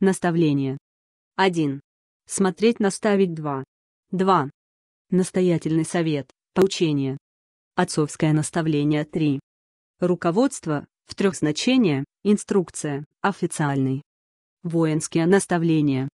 Наставление. 1. Смотреть наставить 2. 2. Настоятельный совет, поучение. Отцовское наставление 3. Руководство, в трех значениях, инструкция, официальный. Воинские наставления.